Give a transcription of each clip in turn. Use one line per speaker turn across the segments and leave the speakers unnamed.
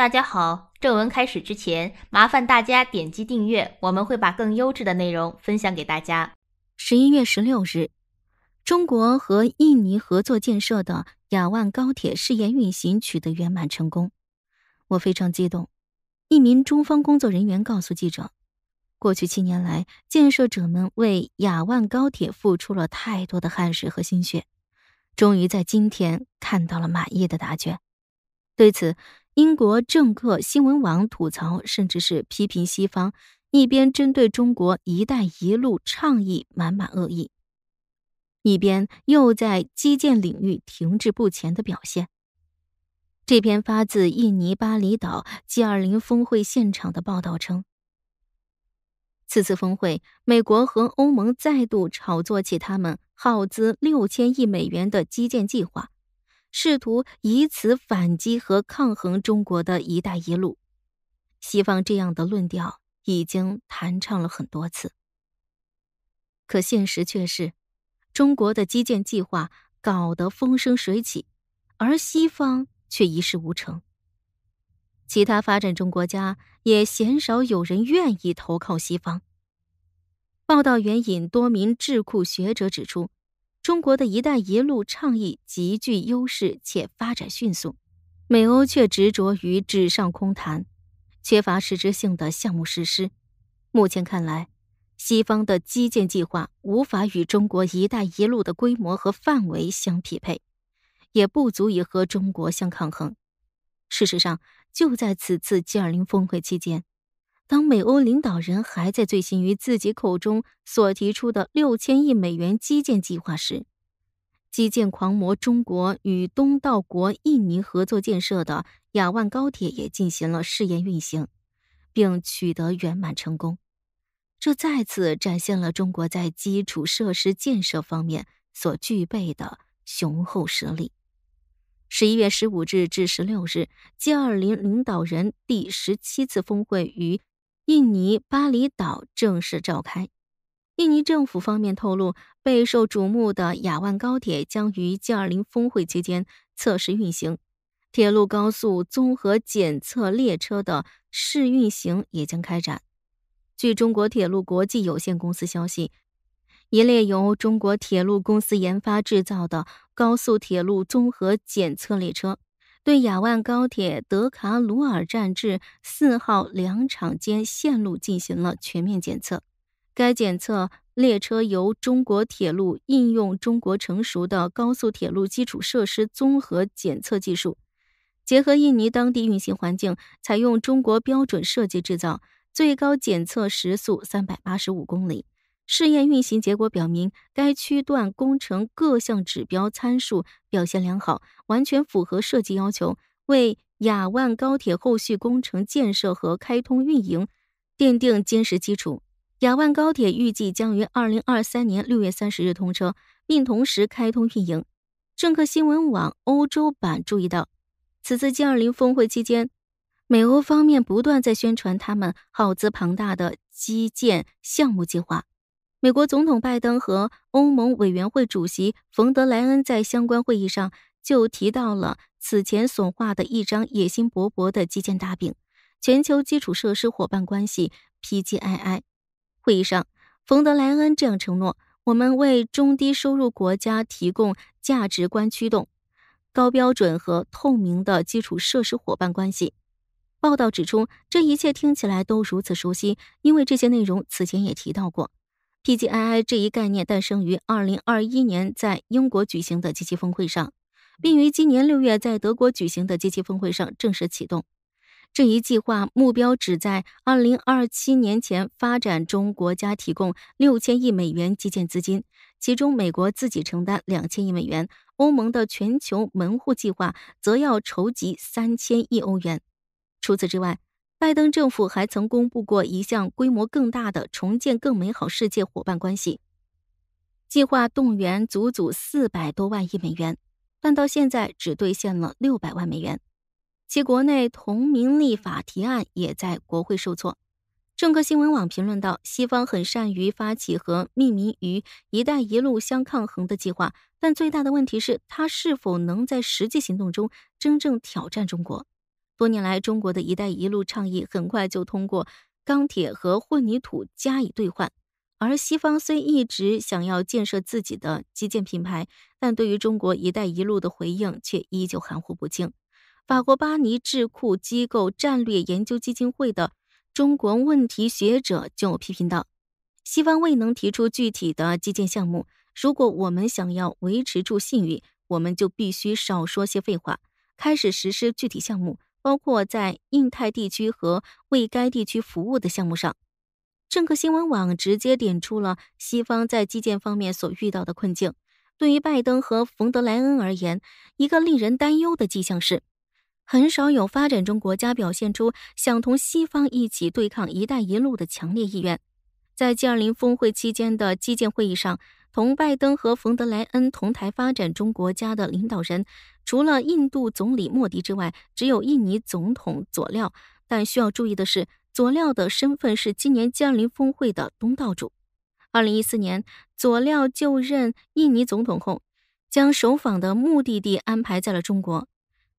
大家好，正文开始之前，麻烦大家点击订阅，我们会把更优质的内容分享给大家。十一月十六日，中国和印尼合作建设的雅万高铁试验运行取得圆满成功，我非常激动。一名中方工作人员告诉记者，过去七年来，建设者们为雅万高铁付出了太多的汗水和心血，终于在今天看到了满意的答卷。对此，英国政客新闻网吐槽，甚至是批评西方，一边针对中国“一带一路”倡议满满恶意，一边又在基建领域停滞不前的表现。这篇发自印尼巴厘岛 G20 峰会现场的报道称，此次峰会，美国和欧盟再度炒作起他们耗资六千亿美元的基建计划。试图以此反击和抗衡中国的一带一路，西方这样的论调已经弹唱了很多次，可现实却是，中国的基建计划搞得风生水起，而西方却一事无成，其他发展中国家也鲜少有人愿意投靠西方。报道援引多名智库学者指出。中国的一带一路倡议极具优势且发展迅速，美欧却执着于纸上空谈，缺乏实质性的项目实施。目前看来，西方的基建计划无法与中国一带一路的规模和范围相匹配，也不足以和中国相抗衡。事实上，就在此次 G20 峰会期间。当美欧领导人还在醉心于自己口中所提出的六千亿美元基建计划时，基建狂魔中国与东道国印尼合作建设的雅万高铁也进行了试验运行，并取得圆满成功。这再次展现了中国在基础设施建设方面所具备的雄厚实力。十一月十五日至十六日，G20 领导人第十七次峰会于。印尼巴厘岛正式召开。印尼政府方面透露，备受瞩目的雅万高铁将于 G 二零峰会期间测试运行，铁路高速综合检测列车的试运行也将开展。据中国铁路国际有限公司消息，一列由中国铁路公司研发制造的高速铁路综合检测列车。对雅万高铁德卡鲁尔站至四号两场间线路进行了全面检测。该检测列车由中国铁路应用中国成熟的高速铁路基础设施综合检测技术，结合印尼当地运行环境，采用中国标准设计制造，最高检测时速三百八十五公里。试验运行结果表明，该区段工程各项指标参数表现良好，完全符合设计要求，为雅万高铁后续工程建设和开通运营奠定坚实基础。雅万高铁预计将于二零二三年六月三十日通车，并同时开通运营。政客新闻网欧洲版注意到，此次 G 二零峰会期间，美欧方面不断在宣传他们耗资庞大的基建项目计划。美国总统拜登和欧盟委员会主席冯德莱恩在相关会议上就提到了此前所画的一张野心勃勃的基建大饼——全球基础设施伙伴关系 p g i i 会议上，冯德莱恩这样承诺：“我们为中低收入国家提供价值观驱动、高标准和透明的基础设施伙伴关系。”报道指出，这一切听起来都如此熟悉，因为这些内容此前也提到过。PGII 这一概念诞生于二零二一年在英国举行的 g 器峰会上，并于今年六月在德国举行的 g 器峰会上正式启动。这一计划目标旨在二零二七年前发展中国家提供六千亿美元基建资金，其中美国自己承担两千亿美元，欧盟的全球门户计划则要筹集三千亿欧元。除此之外，拜登政府还曾公布过一项规模更大的重建更美好世界伙伴关系计划，动员足足四百多万亿美元，但到现在只兑现了六百万美元。其国内同名立法提案也在国会受挫。《政客新闻网》评论道：“西方很善于发起和命名与‘一带一路’相抗衡的计划，但最大的问题是，它是否能在实际行动中真正挑战中国？”多年来，中国的一带一路倡议很快就通过钢铁和混凝土加以兑换，而西方虽一直想要建设自己的基建品牌，但对于中国一带一路的回应却依旧含糊不清。法国巴黎智库机构战略研究基金会的中国问题学者就批评道：“西方未能提出具体的基建项目，如果我们想要维持住信誉，我们就必须少说些废话，开始实施具体项目。”包括在印太地区和为该地区服务的项目上，政客新闻网直接点出了西方在基建方面所遇到的困境。对于拜登和冯德莱恩而言，一个令人担忧的迹象是，很少有发展中国家表现出想同西方一起对抗“一带一路”的强烈意愿。在 G 二零峰会期间的基建会议上。同拜登和冯德莱恩同台发展中国家的领导人，除了印度总理莫迪之外，只有印尼总统佐料。但需要注意的是，佐料的身份是今年江陵峰会的东道主。二零一四年，佐料就任印尼总统后，将首访的目的地安排在了中国。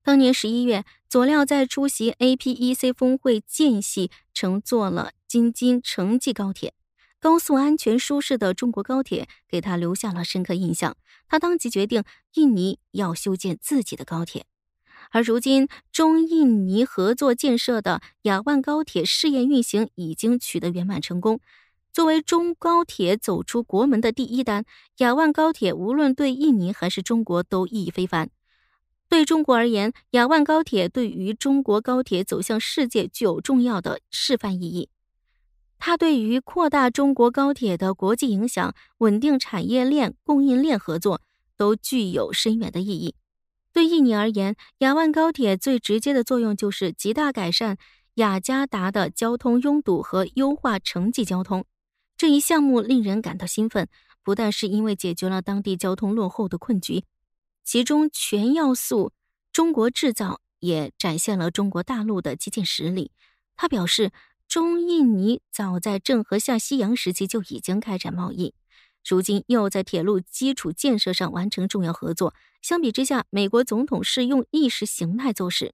当年十一月，佐料在出席 APEC 峰会间隙，乘坐了京津城际高铁。高速安全舒适的中国高铁给他留下了深刻印象，他当即决定印尼要修建自己的高铁。而如今，中印尼合作建设的雅万高铁试验运行已经取得圆满成功。作为中高铁走出国门的第一单，雅万高铁无论对印尼还是中国都意义非凡。对中国而言，雅万高铁对于中国高铁走向世界具有重要的示范意义。它对于扩大中国高铁的国际影响、稳定产业链、供应链合作，都具有深远的意义。对印尼而言，雅万高铁最直接的作用就是极大改善雅加达的交通拥堵和优化城际交通。这一项目令人感到兴奋，不但是因为解决了当地交通落后的困局，其中全要素中国制造也展现了中国大陆的基建实力。他表示。中印尼早在郑和下西洋时期就已经开展贸易，如今又在铁路基础建设上完成重要合作。相比之下，美国总统是用意识形态做事。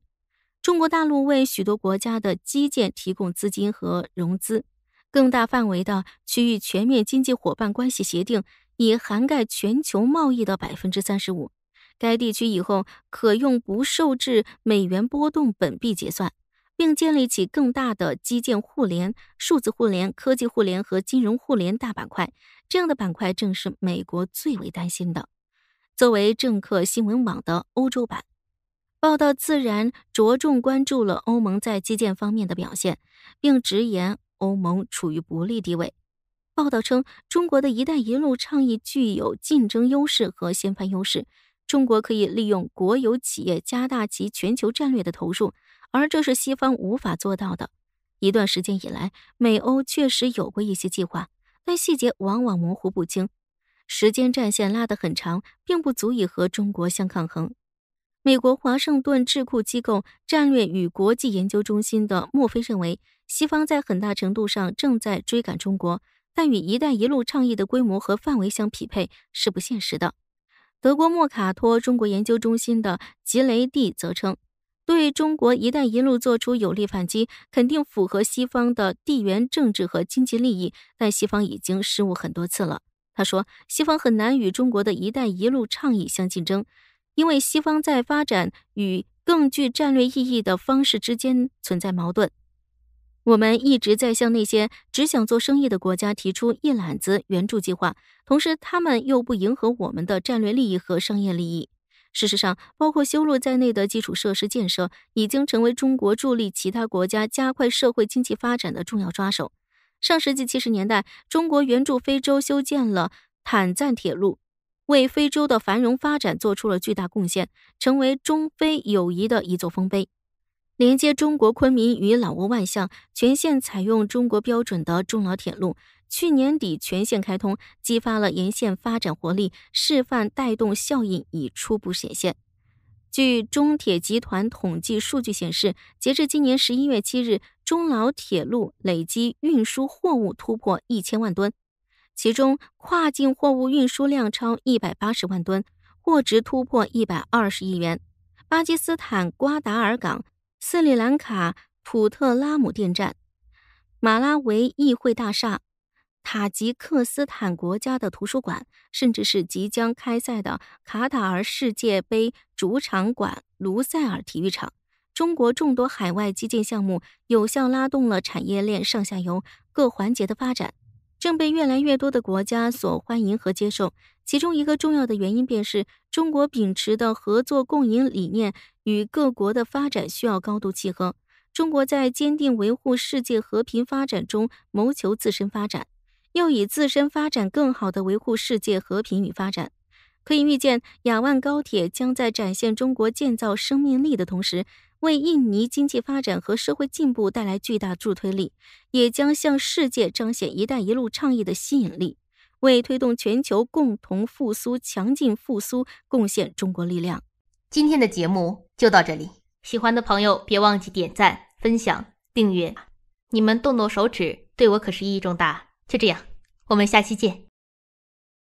中国大陆为许多国家的基建提供资金和融资。更大范围的区域全面经济伙伴关系协定已涵盖全球贸易的百分之三十五。该地区以后可用不受制美元波动本币结算。并建立起更大的基建互联、数字互联、科技互联和金融互联大板块。这样的板块正是美国最为担心的。作为政客新闻网的欧洲版，报道自然着重关注了欧盟在基建方面的表现，并直言欧盟处于不利地位。报道称，中国的一带一路倡议具有竞争优势和先发优势，中国可以利用国有企业加大其全球战略的投入。而这是西方无法做到的。一段时间以来，美欧确实有过一些计划，但细节往往模糊不清，时间战线拉得很长，并不足以和中国相抗衡。美国华盛顿智库机构战略与国际研究中心的莫菲认为，西方在很大程度上正在追赶中国，但与“一带一路”倡议的规模和范围相匹配是不现实的。德国莫卡托中国研究中心的吉雷蒂则称。对中国一带一路做出有力反击，肯定符合西方的地缘政治和经济利益，但西方已经失误很多次了。他说，西方很难与中国的一带一路倡议相竞争，因为西方在发展与更具战略意义的方式之间存在矛盾。我们一直在向那些只想做生意的国家提出一揽子援助计划，同时他们又不迎合我们的战略利益和商业利益。事实上，包括修路在内的基础设施建设已经成为中国助力其他国家加快社会经济发展的重要抓手。上世纪七十年代，中国援助非洲修建了坦赞铁路，为非洲的繁荣发展做出了巨大贡献，成为中非友谊的一座丰碑。连接中国昆明与老挝万象，全线采用中国标准的中老铁路。去年底全线开通，激发了沿线发展活力，示范带动效应已初步显现。据中铁集团统计数据显示，截至今年十一月七日，中老铁路累计运输货物突破一千万吨，其中跨境货物运输量超一百八十万吨，货值突破一百二十亿元。巴基斯坦瓜达尔港、斯里兰卡普特拉姆电站、马拉维议会大厦。塔吉克斯坦国家的图书馆，甚至是即将开赛的卡塔尔世界杯主场馆卢塞尔体育场，中国众多海外基建项目有效拉动了产业链上下游各环节的发展，正被越来越多的国家所欢迎和接受。其中一个重要的原因便是中国秉持的合作共赢理念与各国的发展需要高度契合。中国在坚定维护世界和平发展中谋求自身发展。又以自身发展更好的维护世界和平与发展，可以预见雅万高铁将在展现中国建造生命力的同时，为印尼经济发展和社会进步带来巨大助推力，也将向世界彰显“一带一路”倡议的吸引力，为推动全球共同复苏、强劲复苏贡献中国力量。今天的节目就到这里，喜欢的朋友别忘记点赞、分享、订阅，你们动动手指对我可是意义重大。就这样。我们下期见。